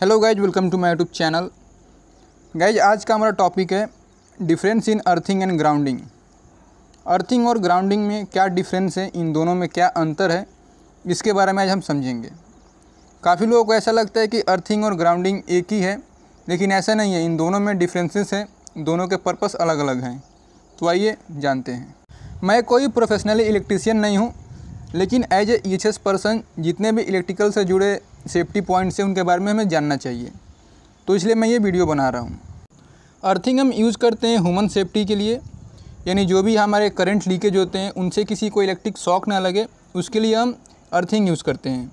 hello guys welcome to my YouTube channel guys आज का हमारा टॉपिक है difference in earthing and grounding earthing और ग्राउंडिंग में क्या डिफरेंस है इन दोनों में क्या अंतर है इसके बारे में आज हम समझेंगे काफ़ी लोगों को ऐसा लगता है कि अर्थिंग और ग्राउंडिंग एक ही है लेकिन ऐसा नहीं है इन दोनों में डिफ्रेंसेस हैं दोनों के पर्पस अलग अलग हैं तो आइए जानते हैं मैं कोई प्रोफेशनली इलेक्ट्रिशियन नहीं हूँ लेकिन एज ए ई पर्सन जितने भी इलेक्ट्रिकल से जुड़े सेफ्टी पॉइंट्स से उनके बारे में हमें जानना चाहिए तो इसलिए मैं ये वीडियो बना रहा हूँ अर्थिंग हम यूज़ करते हैं ह्यूमन सेफ्टी के लिए यानी जो भी हमारे करंट लीकेज होते हैं उनसे किसी को इलेक्ट्रिक शॉक ना लगे उसके लिए हम अर्थिंग यूज़ करते हैं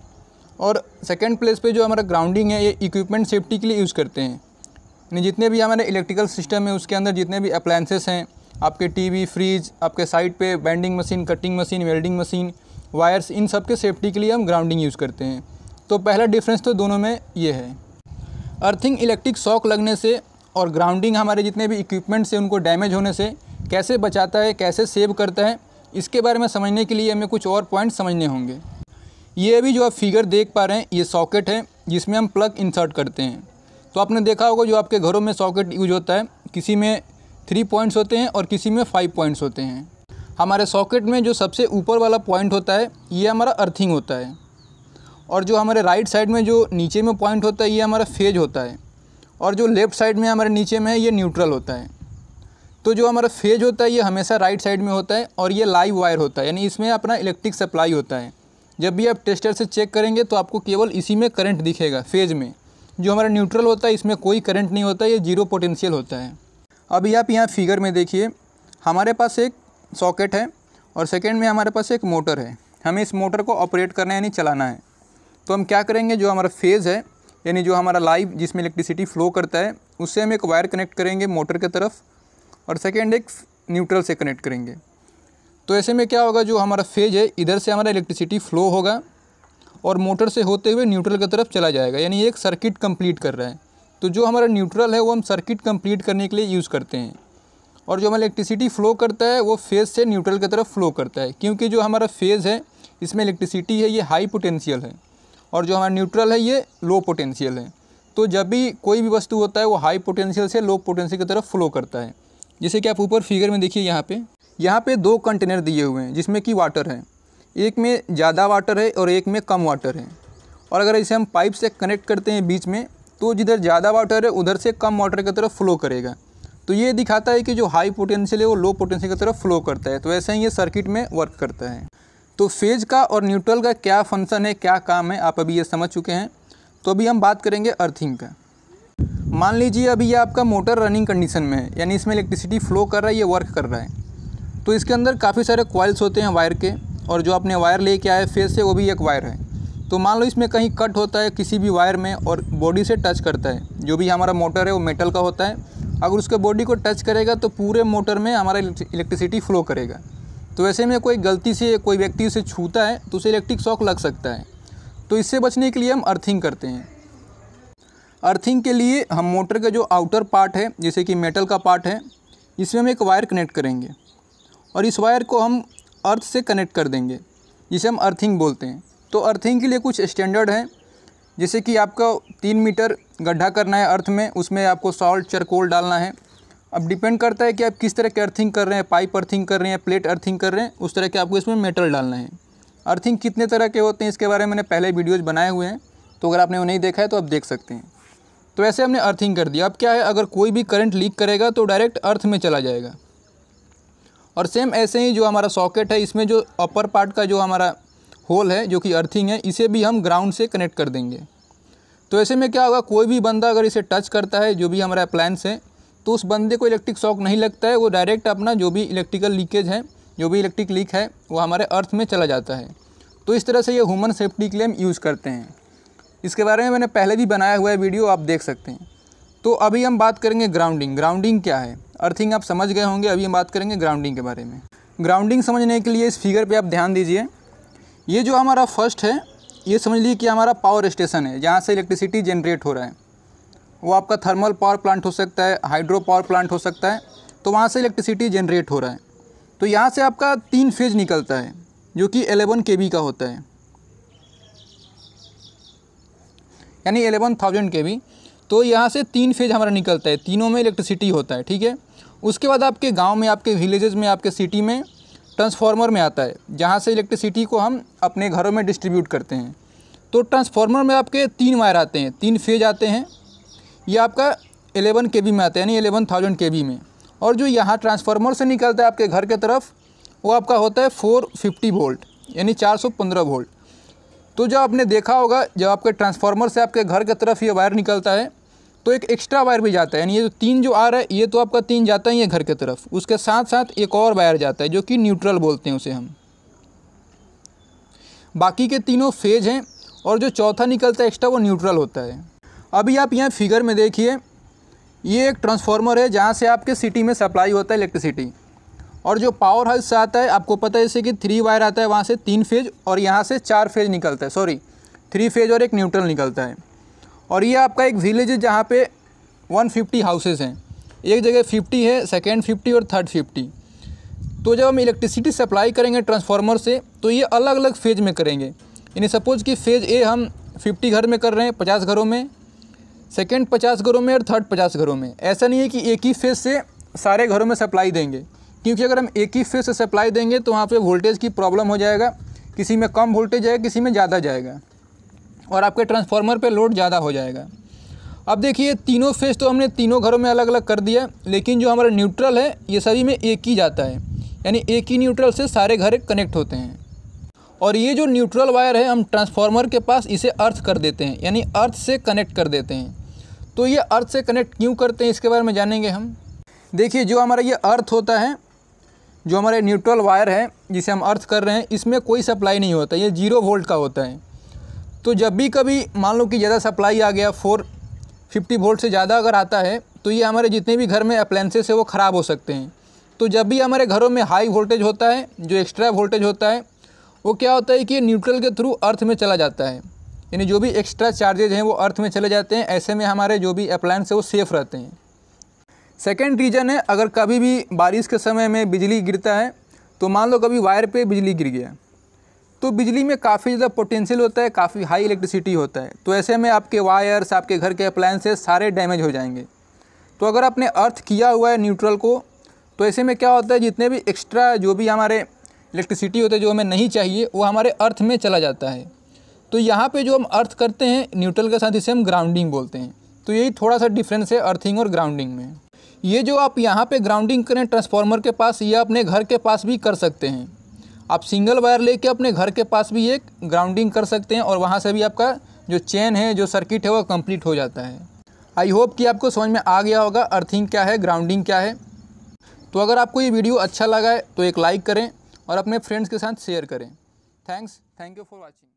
और सेकेंड प्लेस पर जो हमारा ग्राउंडिंग है ये इक्विपमेंट सेफ्टी के लिए यूज़ करते हैं यानी जितने भी हमारे इलेक्ट्रिकल सिस्टम है उसके अंदर जितने भी अप्लाइंसेस हैं आपके टीवी फ्रिज आपके साइड पे bending machine cutting machine welding machine wires इन सब के सेफ्टी के लिए हम ग्राउंडिंग यूज़ करते हैं तो पहला डिफरेंस तो दोनों में ये है अर्थिंग इलेक्ट्रिक शॉक लगने से और ग्राउंडिंग हमारे जितने भी इक्विपमेंट्स हैं उनको डैमेज होने से कैसे बचाता है कैसे सेव करता है इसके बारे में समझने के लिए हमें कुछ और पॉइंट समझने होंगे ये भी जो आप फिगर देख पा रहे हैं ये सॉकेट है जिसमें हम प्लग इंसर्ट करते हैं तो आपने देखा होगा जो आपके घरों में सॉकेट यूज होता है किसी में थ्री पॉइंट्स होते हैं और किसी में फाइव पॉइंट्स होते हैं हमारे सॉकेट में जो सबसे ऊपर वाला पॉइंट होता है ये हमारा अर्थिंग होता है और जो हमारे राइट साइड में जो नीचे में पॉइंट होता है ये हमारा फेज होता है और जो लेफ़्ट साइड में हमारे नीचे में है ये न्यूट्रल होता है तो जो हमारा फेज होता है ये हमेशा राइट साइड में होता है और ये लाइव वायर होता है यानी इसमें अपना इलेक्ट्रिक सप्लाई होता है जब भी आप टेस्टर से चेक करेंगे तो आपको केवल इसी में करंट दिखेगा फेज में जो हमारा न्यूट्रल होता है इसमें कोई करंट नहीं होता ये जीरो पोटेंशियल होता है अभी आप यहाँ फिगर में देखिए हमारे पास एक सॉकेट है और सेकेंड में हमारे पास एक मोटर है हमें इस मोटर को ऑपरेट करना है यानी चलाना है तो हम क्या करेंगे जो हमारा फेज़ है यानी जो हमारा लाइव जिसमें इलेक्ट्रिसिटी फ्लो करता है उससे हम एक वायर कनेक्ट करेंगे मोटर की तरफ और सेकेंड एक न्यूट्रल से कनेक्ट करेंगे तो ऐसे में क्या होगा जो हमारा फेज है इधर से हमारा इलेक्ट्रिसिटी फ्लो होगा और मोटर से होते हुए न्यूट्रल की तरफ चला जाएगा यानी एक सर्किट कंप्लीट कर रहा है तो जो हमारा न्यूट्रल है वो हम सर्किट कंप्लीट करने के लिए यूज़ करते हैं और जो हमारा इलेक्ट्रिसिटी फ़्लो करता है वो फेज़ से न्यूट्रल की तरफ फ्लो करता है क्योंकि जो हमारा फेज़ है इसमें इलेक्ट्रिसिटी है ये हाई पोटेंशियल है और जो हमारा न्यूट्रल है ये लो पोटेंशियल है तो जब भी कोई भी वस्तु होता है वो हाई पोटेंशियल से लो पोटेंशियल की तरफ फ्लो करता है जैसे कि आप ऊपर फिगर में देखिए यहाँ पे यहाँ पे दो कंटेनर दिए हुए हैं जिसमें कि वाटर है एक में ज़्यादा वाटर है और एक में कम वाटर है और अगर इसे हम पाइप से कनेक्ट करते हैं बीच में तो जिधर ज़्यादा वाटर है उधर से कम वाटर की तरफ फ्लो करेगा तो ये दिखाता है कि जो हाई पोटेंशियल है वो लो पोटेंशियल की तरफ फ्लो करता है तो ऐसे ही ये सर्किट में वर्क करता है तो फेज का और न्यूट्रल का क्या फंक्शन है क्या काम है आप अभी ये समझ चुके हैं तो अभी हम बात करेंगे अर्थिंग का मान लीजिए अभी ये आपका मोटर रनिंग कंडीशन में है यानी इसमें इलेक्ट्रिसिटी फ्लो कर रहा है ये वर्क कर रहा है तो इसके अंदर काफ़ी सारे कॉयल्स होते हैं वायर के और जो आपने वायर ले लेके आए फेज से वो भी एक वायर है तो मान लो इसमें कहीं कट होता है किसी भी वायर में और बॉडी से टच करता है जो भी हमारा मोटर है वो मेटल का होता है अगर उसके बॉडी को टच करेगा तो पूरे मोटर में हमारा इलेक्ट्रिसिटी फ्लो करेगा तो ऐसे में कोई गलती से कोई व्यक्ति उसे छूता है तो उसे इलेक्ट्रिक शॉक लग सकता है तो इससे बचने के लिए हम अर्थिंग करते हैं अर्थिंग के लिए हम मोटर का जो आउटर पार्ट है जैसे कि मेटल का पार्ट है इसमें हम एक वायर कनेक्ट करेंगे और इस वायर को हम अर्थ से कनेक्ट कर देंगे जिसे हम अर्थिंग बोलते हैं तो अर्थिंग के लिए कुछ स्टैंडर्ड हैं जैसे कि आपका तीन मीटर गड्ढा करना है अर्थ में उसमें आपको सॉल्ट चरकोल डालना है अब डिपेंड करता है कि आप किस तरह के अर्थिंग कर रहे हैं पाइप अर्थिंग कर रहे हैं प्लेट अर्थिंग कर रहे हैं उस तरह के आपको इसमें मेटल डालना है अर्थिंग कितने तरह के होते हैं इसके बारे में मैंने पहले वीडियोज़ बनाए हुए हैं तो अगर आपने वो नहीं देखा है तो आप देख सकते हैं तो ऐसे हमने अर्थिंग कर दिया अब क्या है अगर कोई भी करंट लीक करेगा तो डायरेक्ट अर्थ में चला जाएगा और सेम ऐसे ही जो हमारा सॉकेट है इसमें जो अपर पार्ट का जो हमारा होल है जो कि अर्थिंग है इसे भी हम ग्राउंड से कनेक्ट कर देंगे तो ऐसे में क्या होगा कोई भी बंदा अगर इसे टच करता है जो भी हमारा अप्लायंस है तो उस बंदे को इलेक्ट्रिक शॉक नहीं लगता है वो डायरेक्ट अपना जो भी इलेक्ट्रिकल लीकेज है जो भी इलेक्ट्रिक लीक है वो हमारे अर्थ में चला जाता है तो इस तरह से ये ह्यूमन सेफ्टी क्लेम यूज़ करते हैं इसके बारे में मैंने पहले भी बनाया हुआ है वीडियो आप देख सकते हैं तो अभी हम बात करेंगे ग्राउंडिंग ग्राउंडिंग क्या है अर्थिंग आप समझ गए होंगे अभी हम बात करेंगे ग्राउंडिंग के बारे में ग्राउंडिंग समझने के लिए इस फिगर पे आप ध्यान दीजिए ये जो हमारा फर्स्ट है ये समझ लीजिए कि हमारा पावर स्टेशन है जहाँ से इलेक्ट्रिसिटी जनरेट हो रहा है वो आपका थर्मल पावर प्लांट हो सकता है हाइड्रो पावर प्लांट हो सकता है तो वहाँ से इलेक्ट्रिसिटी जनरेट हो रहा है तो यहाँ से आपका तीन फेज निकलता है जो कि एलेवन के का होता है यानी एलेवन थाउजेंड के बी तो यहाँ से तीन फेज हमारा निकलता है तीनों में इलेक्ट्रिसिटी होता है ठीक है उसके बाद आपके गांव में आपके विलेजेस में आपके सिटी में ट्रांसफार्मर में आता है जहाँ से इलेक्ट्रिसिटी को हम अपने घरों में डिस्ट्रीब्यूट करते हैं तो ट्रांसफार्मर में आपके तीन वायर आते हैं तीन फेज आते हैं ये आपका एलेवन के में आता है यानी एलेवन थाउजेंड के में और जो यहाँ ट्रांसफार्मर से निकलता है आपके घर के तरफ वो आपका होता है फोर फिफ्टी वोल्ट यानी चार सौ पंद्रह वोल्ट तो जब आपने देखा होगा जब आपके ट्रांसफार्मर से आपके घर के तरफ ये वायर निकलता है तो एक एक्स्ट्रा वायर भी जाता है यानी ये जो तीन जो आ रहा है ये तो आपका तीन जाता ही है घर के तरफ उसके साथ साथ एक और वायर जाता है जो कि न्यूट्रल बोलते हैं उसे हम बाकी के तीनों फेज हैं और जो चौथा निकलता है एक्स्ट्रा वो न्यूट्रल होता है अभी आप यहाँ फिगर में देखिए ये एक ट्रांसफार्मर है जहाँ से आपके सिटी में सप्लाई होता है इलेक्ट्रिसिटी और जो पावर हाउस से आता है आपको पता है जैसे कि थ्री वायर आता है वहाँ से तीन फेज और यहाँ से चार फेज निकलता है सॉरी थ्री फेज और एक न्यूट्रल निकलता है और ये आपका एक विलेज है जहाँ पे 150 हाउसेज़ हैं एक जगह 50 है सेकेंड 50 और थर्ड 50 तो जब हम इलेक्ट्रिसिटी सप्लाई करेंगे ट्रांसफार्मर से तो ये अलग अलग फेज में करेंगे यानी सपोज़ कि फेज़ ए हम 50 घर में कर रहे हैं 50 घरों में सेकेंड पचास घरों में और थर्ड पचास घरों में ऐसा नहीं है कि एक ही फेज़ से सारे घरों में सप्लाई देंगे क्योंकि अगर हम एक ही फेज़ से सप्लाई देंगे तो वहाँ पे वोल्टेज की प्रॉब्लम हो जाएगा किसी में कम वोल्टेज जाएगा किसी में ज़्यादा जाएगा और आपके ट्रांसफार्मर पे लोड ज़्यादा हो जाएगा अब देखिए तीनों फेज़ तो हमने तीनों घरों में अलग अलग कर दिया लेकिन जो हमारा न्यूट्रल है ये सभी में एक ही जाता है यानी एक ही न्यूट्रल से सारे घर कनेक्ट होते हैं और ये जो न्यूट्रल वायर है हम ट्रांसफार्मर के पास इसे अर्थ कर देते हैं यानी अर्थ से कनेक्ट कर देते हैं तो ये अर्थ से कनेक्ट क्यों करते हैं इसके बारे में जानेंगे हम देखिए जो हमारा ये अर्थ होता है जो हमारे न्यूट्रल वायर है जिसे हम अर्थ कर रहे हैं इसमें कोई सप्लाई नहीं होता ये जीरो वोल्ट का होता है तो जब भी कभी मान लो कि ज़्यादा सप्लाई आ गया फोर फिफ्टी वोल्ट से ज़्यादा अगर आता है तो ये हमारे जितने भी घर में अप्लाइंसेस है वो ख़राब हो सकते हैं तो जब भी हमारे घरों में हाई वोल्टेज होता है जो एक्स्ट्रा वोल्टेज होता है वो क्या होता है कि न्यूट्रल के थ्रू अर्थ में चला जाता है यानी जो भी एक्स्ट्रा चार्जेज हैं वो अर्थ में चले जाते हैं ऐसे में हमारे जो भी अप्लायंस है वो सेफ़ रहते हैं सेकेंड रीज़न है अगर कभी भी बारिश के समय में बिजली गिरता है तो मान लो कभी वायर पे बिजली गिर गया तो बिजली में काफ़ी ज़्यादा पोटेंशियल होता है काफ़ी हाई इलेक्ट्रिसिटी होता है तो ऐसे में आपके वायर्स आपके घर के अप्लायंसेस सारे डैमेज हो जाएंगे तो अगर आपने अर्थ किया हुआ है न्यूट्रल को तो ऐसे में क्या होता है जितने भी एक्स्ट्रा जो भी हमारे इलेक्ट्रिसिटी होता है जो हमें नहीं चाहिए वो हमारे अर्थ में चला जाता है तो यहाँ पे जो हम अर्थ करते हैं न्यूट्रल के साथ इसे हम ग्राउंडिंग बोलते हैं तो यही थोड़ा सा डिफरेंस है अर्थिंग और ग्राउंडिंग में ये जो आप यहाँ पे ग्राउंडिंग करें ट्रांसफार्मर के पास या अपने घर के पास भी कर सकते हैं आप सिंगल वायर लेके अपने घर के पास भी एक ग्राउंडिंग कर सकते हैं और वहाँ से भी आपका जो चेन है जो सर्किट है वो कम्प्लीट हो जाता है आई होप कि आपको समझ में आ गया होगा अर्थिंग क्या है ग्राउंडिंग क्या है तो अगर आपको ये वीडियो अच्छा लगा है तो एक लाइक करें और अपने फ्रेंड्स के साथ शेयर करें thanks thank you for watching